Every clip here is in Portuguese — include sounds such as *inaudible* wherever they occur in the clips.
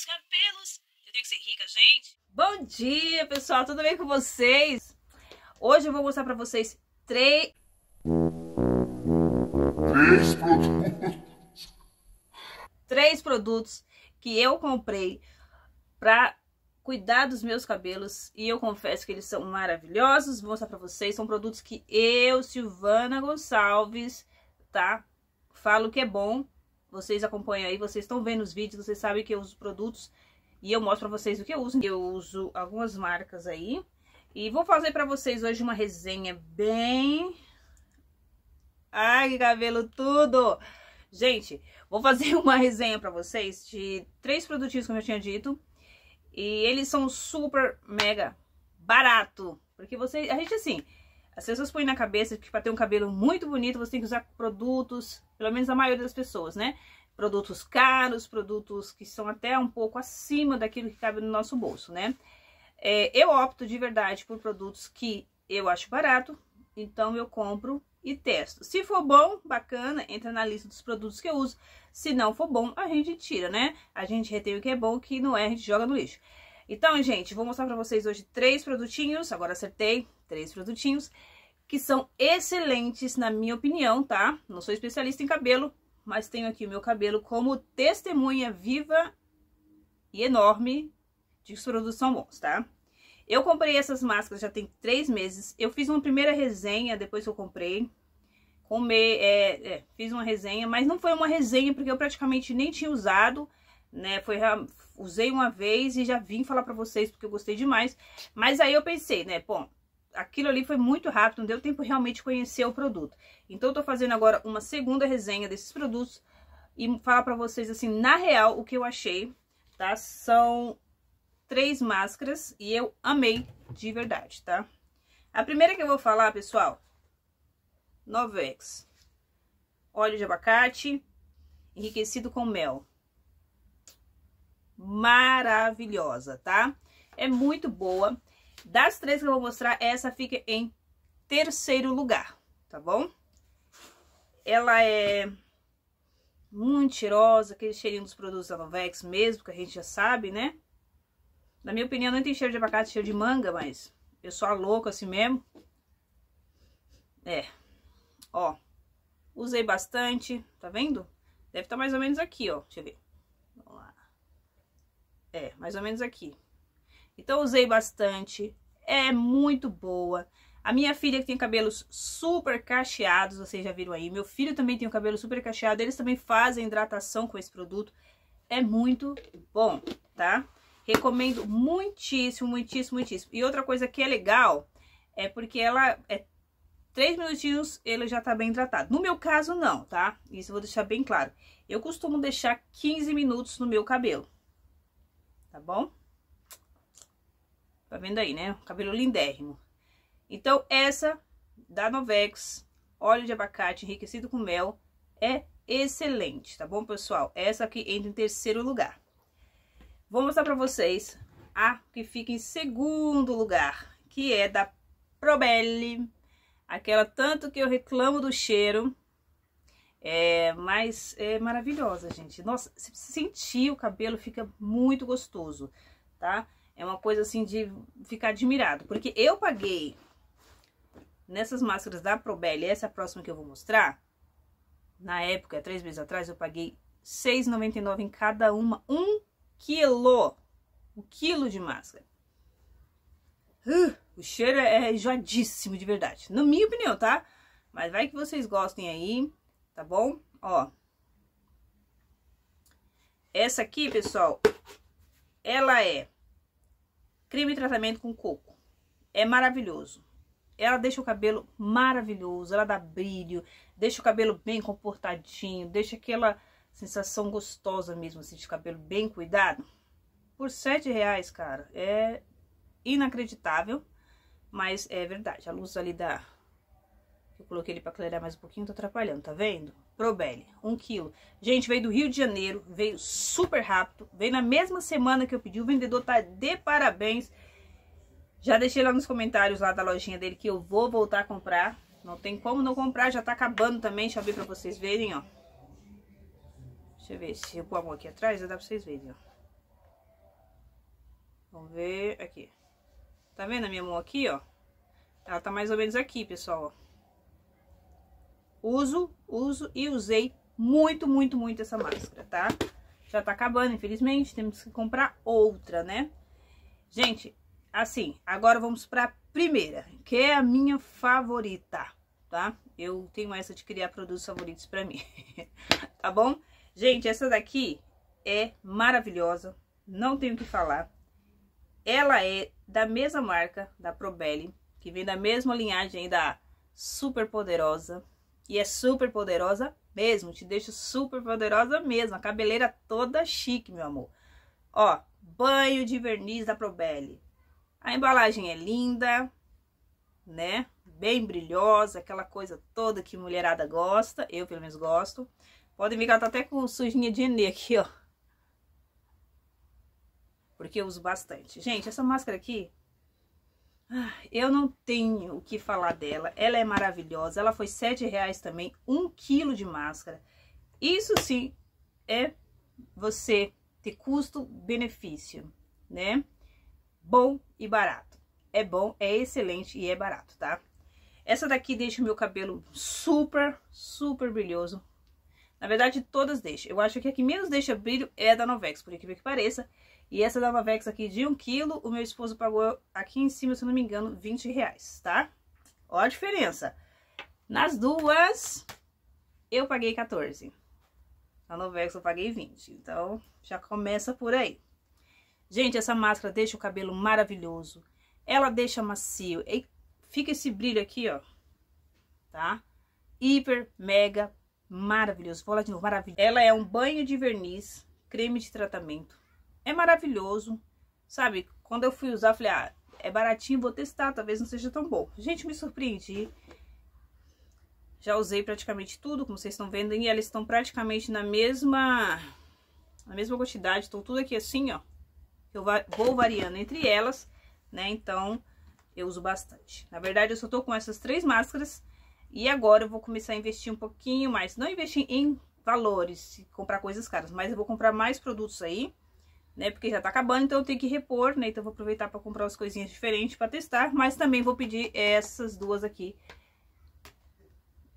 meus cabelos. Eu tenho que ser rica, gente. Bom dia, pessoal. Tudo bem com vocês? Hoje eu vou mostrar pra vocês três... Três produtos. Três produtos que eu comprei pra cuidar dos meus cabelos. E eu confesso que eles são maravilhosos. Vou mostrar pra vocês. São produtos que eu, Silvana Gonçalves, tá? Falo que é bom vocês acompanham aí, vocês estão vendo os vídeos, vocês sabem que eu uso produtos e eu mostro pra vocês o que eu uso. Eu uso algumas marcas aí. E vou fazer pra vocês hoje uma resenha bem... Ai, cabelo tudo! Gente, vou fazer *laughs* uma resenha pra vocês de três produtinhos que eu tinha dito. E eles são super mega barato. Porque você, a gente assim, as pessoas põem na cabeça que para ter um cabelo muito bonito você tem que usar produtos, pelo menos a maioria das pessoas, né? Produtos caros, produtos que são até um pouco acima daquilo que cabe no nosso bolso, né? É, eu opto de verdade por produtos que eu acho barato, então eu compro e testo. Se for bom, bacana, entra na lista dos produtos que eu uso. Se não for bom, a gente tira, né? A gente retém o que é bom, o que não é, a gente joga no lixo. Então, gente, vou mostrar pra vocês hoje três produtinhos, agora acertei, três produtinhos, que são excelentes na minha opinião, tá? Não sou especialista em cabelo, mas tenho aqui o meu cabelo como testemunha viva e enorme de que os produtos são bons, tá? Eu comprei essas máscaras já tem três meses, eu fiz uma primeira resenha depois que eu comprei, comer, é, é, fiz uma resenha, mas não foi uma resenha porque eu praticamente nem tinha usado, né? Foi, usei uma vez e já vim falar para vocês porque eu gostei demais. Mas aí eu pensei, né, bom, aquilo ali foi muito rápido, não deu tempo realmente de conhecer o produto. Então eu tô fazendo agora uma segunda resenha desses produtos e falar para vocês, assim, na real, o que eu achei, tá? São três máscaras e eu amei de verdade, tá? A primeira que eu vou falar, pessoal, Novex. Óleo de abacate, enriquecido com mel maravilhosa, tá? É muito boa. Das três que eu vou mostrar, essa fica em terceiro lugar, tá bom? Ela é muito cheirosa, aquele cheirinho dos produtos da Novex mesmo, que a gente já sabe, né? Na minha opinião, não tem cheiro de abacate, cheiro de manga, mas eu sou a louca assim mesmo. É, ó, usei bastante, tá vendo? Deve estar tá mais ou menos aqui, ó, deixa eu ver. É, mais ou menos aqui. Então, usei bastante. É muito boa. A minha filha que tem cabelos super cacheados, vocês já viram aí. Meu filho também tem o cabelo super cacheado. Eles também fazem hidratação com esse produto. É muito bom, tá? Recomendo muitíssimo, muitíssimo, muitíssimo. E outra coisa que é legal é porque ela é três minutinhos ele já tá bem hidratado. No meu caso, não, tá? Isso eu vou deixar bem claro. Eu costumo deixar 15 minutos no meu cabelo tá bom? Tá vendo aí, né? Cabelo lindérrimo. Então, essa da Novex, óleo de abacate enriquecido com mel, é excelente, tá bom, pessoal? Essa aqui entra em terceiro lugar. Vou mostrar pra vocês a que fica em segundo lugar, que é da Probelli. Aquela tanto que eu reclamo do cheiro, é, mas é maravilhosa, gente. Nossa, se sentir o cabelo fica muito gostoso, tá? É uma coisa assim de ficar admirado. Porque eu paguei nessas máscaras da Probelli, essa é a próxima que eu vou mostrar. Na época, três meses atrás, eu paguei R$6,99 em cada uma. Um quilo. Um quilo de máscara. Uh, o cheiro é enjoadíssimo, é de verdade. Na minha opinião, tá? Mas vai que vocês gostem aí tá bom? Ó. Essa aqui, pessoal, ela é creme e tratamento com coco. É maravilhoso. Ela deixa o cabelo maravilhoso, ela dá brilho, deixa o cabelo bem comportadinho, deixa aquela sensação gostosa mesmo, assim, de cabelo bem cuidado. Por sete reais, cara, é inacreditável, mas é verdade. A luz ali da, Coloquei ele pra clarear mais um pouquinho, tá atrapalhando, tá vendo? Probele, 1 um quilo. Gente, veio do Rio de Janeiro, veio super rápido. Veio na mesma semana que eu pedi, o vendedor tá de parabéns. Já deixei lá nos comentários lá da lojinha dele que eu vou voltar a comprar. Não tem como não comprar, já tá acabando também. Deixa eu abrir pra vocês verem, ó. Deixa eu ver se eu pôr a mão aqui atrás, já dá pra vocês verem, ó. Vamos ver aqui. Tá vendo a minha mão aqui, ó? Ela tá mais ou menos aqui, pessoal, ó. Uso, uso e usei muito, muito, muito essa máscara, tá? Já tá acabando, infelizmente, temos que comprar outra, né? Gente, assim, agora vamos pra primeira, que é a minha favorita, tá? Eu tenho essa de criar produtos favoritos pra mim, *laughs* tá bom? Gente, essa daqui é maravilhosa, não tenho o que falar. Ela é da mesma marca, da Probelli, que vem da mesma linhagem da Super Poderosa, e é super poderosa mesmo, te deixa super poderosa mesmo. A cabeleira toda chique, meu amor. Ó, banho de verniz da Probelli. A embalagem é linda, né? Bem brilhosa, aquela coisa toda que mulherada gosta. Eu, pelo menos, gosto. Podem ver que ela tá até com sujinha de Enê aqui, ó. Porque eu uso bastante. Gente, essa máscara aqui, eu não tenho o que falar dela. Ela é maravilhosa. Ela foi sete reais também, um quilo de máscara. Isso sim é você ter custo-benefício, né? Bom e barato. É bom, é excelente e é barato, tá? Essa daqui deixa o meu cabelo super, super brilhoso. Na verdade, todas deixam. Eu acho que a que menos deixa brilho é a da Novex, por incrível que pareça. E essa Damavex aqui de 1 quilo, o meu esposo pagou aqui em cima, se não me engano, 20 reais, tá? Ó a diferença. Nas duas, eu paguei 14. Na Novex eu paguei 20, então já começa por aí. Gente, essa máscara deixa o cabelo maravilhoso. Ela deixa macio. E fica esse brilho aqui, ó. Tá? Hiper, mega, maravilhoso. Vou lá de novo, maravilhoso. Ela é um banho de verniz, creme de tratamento é maravilhoso, sabe? Quando eu fui usar, falei, ah, é baratinho, vou testar, talvez não seja tão bom. Gente, me surpreendi. Já usei praticamente tudo, como vocês estão vendo, e elas estão praticamente na mesma, na mesma quantidade. Estão tudo aqui assim, ó. Eu vou variando entre elas, né? Então, eu uso bastante. Na verdade, eu só tô com essas três máscaras. E agora eu vou começar a investir um pouquinho mais. Não investir em valores, comprar coisas caras, mas eu vou comprar mais produtos aí né? Porque já tá acabando, então eu tenho que repor, né? Então eu vou aproveitar pra comprar umas coisinhas diferentes pra testar. Mas também vou pedir é, essas duas aqui,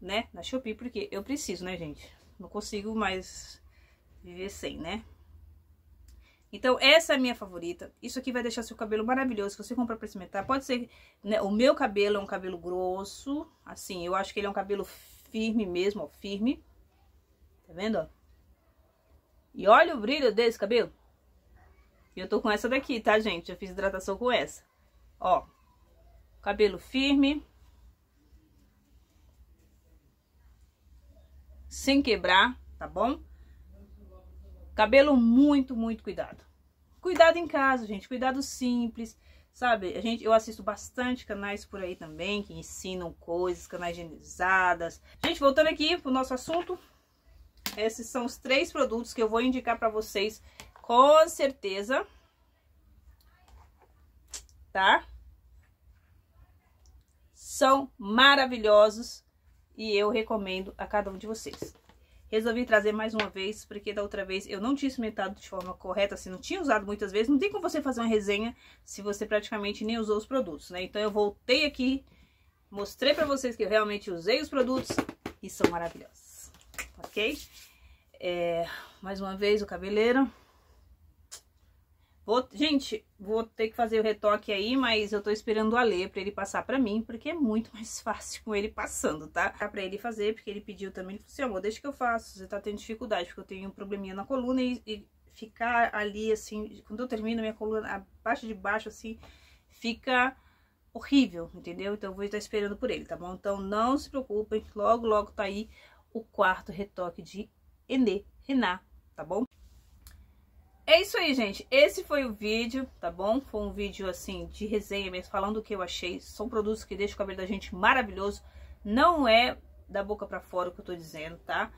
né? Na Shopee, porque eu preciso, né, gente? Não consigo mais viver sem, né? Então, essa é a minha favorita. Isso aqui vai deixar seu cabelo maravilhoso, se você comprar pra cimentar. Pode ser... Né? o meu cabelo é um cabelo grosso, assim, eu acho que ele é um cabelo firme mesmo, ó, firme. Tá vendo, ó? E olha o brilho desse cabelo. E eu tô com essa daqui, tá, gente? Já fiz hidratação com essa. Ó, cabelo firme. Sem quebrar, tá bom? Cabelo muito, muito cuidado. Cuidado em casa, gente. Cuidado simples, sabe? A gente, eu assisto bastante canais por aí também que ensinam coisas, canais higienizadas. Gente, voltando aqui pro nosso assunto. Esses são os três produtos que eu vou indicar pra vocês com certeza. Tá? São maravilhosos e eu recomendo a cada um de vocês. Resolvi trazer mais uma vez, porque da outra vez eu não tinha experimentado de forma correta, assim, não tinha usado muitas vezes. Não tem como você fazer uma resenha se você praticamente nem usou os produtos, né? Então eu voltei aqui, mostrei pra vocês que eu realmente usei os produtos e são maravilhosos, ok? É, mais uma vez o cabeleiro. Vou, gente, vou ter que fazer o retoque aí, mas eu tô esperando o Alê pra ele passar pra mim, porque é muito *laughs* mais fácil com ele passando, tá? Dá pra ele fazer, porque ele pediu também, ele falou assim, amor, deixa que eu faço, você tá tendo dificuldade, porque eu tenho um probleminha na coluna e, e ficar ali, assim, quando eu termino minha coluna, abaixo de baixo, assim, fica horrível, entendeu? Então eu vou estar esperando por ele, tá bom? Então não se preocupem, logo, logo tá aí o quarto retoque de Enê, Rená, tá bom? É isso aí, gente. Esse foi o vídeo, tá bom? Foi um vídeo, assim, de resenha mesmo, falando o que eu achei. São produtos que deixam o cabelo da gente maravilhoso. Não é da boca pra fora o que eu tô dizendo, tá?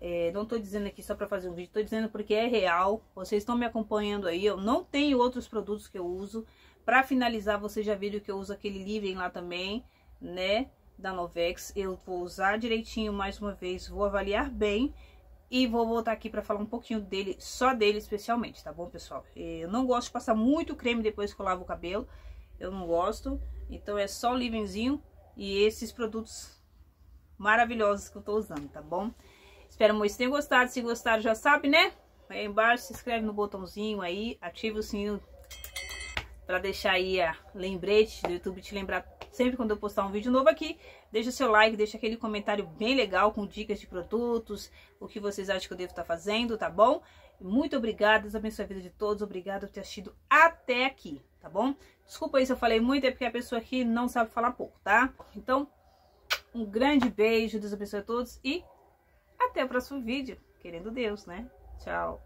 É, não tô dizendo aqui só pra fazer um vídeo, tô dizendo porque é real. Vocês estão me acompanhando aí, eu não tenho outros produtos que eu uso. Pra finalizar, vocês já viram que eu uso aquele living lá também, né? Da Novex. Eu vou usar direitinho mais uma vez, vou avaliar bem e vou voltar aqui para falar um pouquinho dele, só dele especialmente, tá bom, pessoal? Eu não gosto de passar muito creme depois que eu lavo o cabelo, eu não gosto, então é só o leave e esses produtos maravilhosos que eu tô usando, tá bom? Espero muito que tenham gostado, se gostaram já sabe, né? Aí embaixo, se inscreve no botãozinho aí, ativa o sininho para deixar aí a lembrete do YouTube te lembrar sempre quando eu postar um vídeo novo aqui, deixa seu like, deixa aquele comentário bem legal com dicas de produtos, o que vocês acham que eu devo estar tá fazendo, tá bom? Muito obrigada, Deus abençoe a vida de todos, obrigado por ter assistido até aqui, tá bom? Desculpa aí se eu falei muito, é porque a pessoa aqui não sabe falar pouco, tá? Então, um grande beijo, Deus abençoe a todos e até o próximo vídeo, querendo Deus, né? Tchau!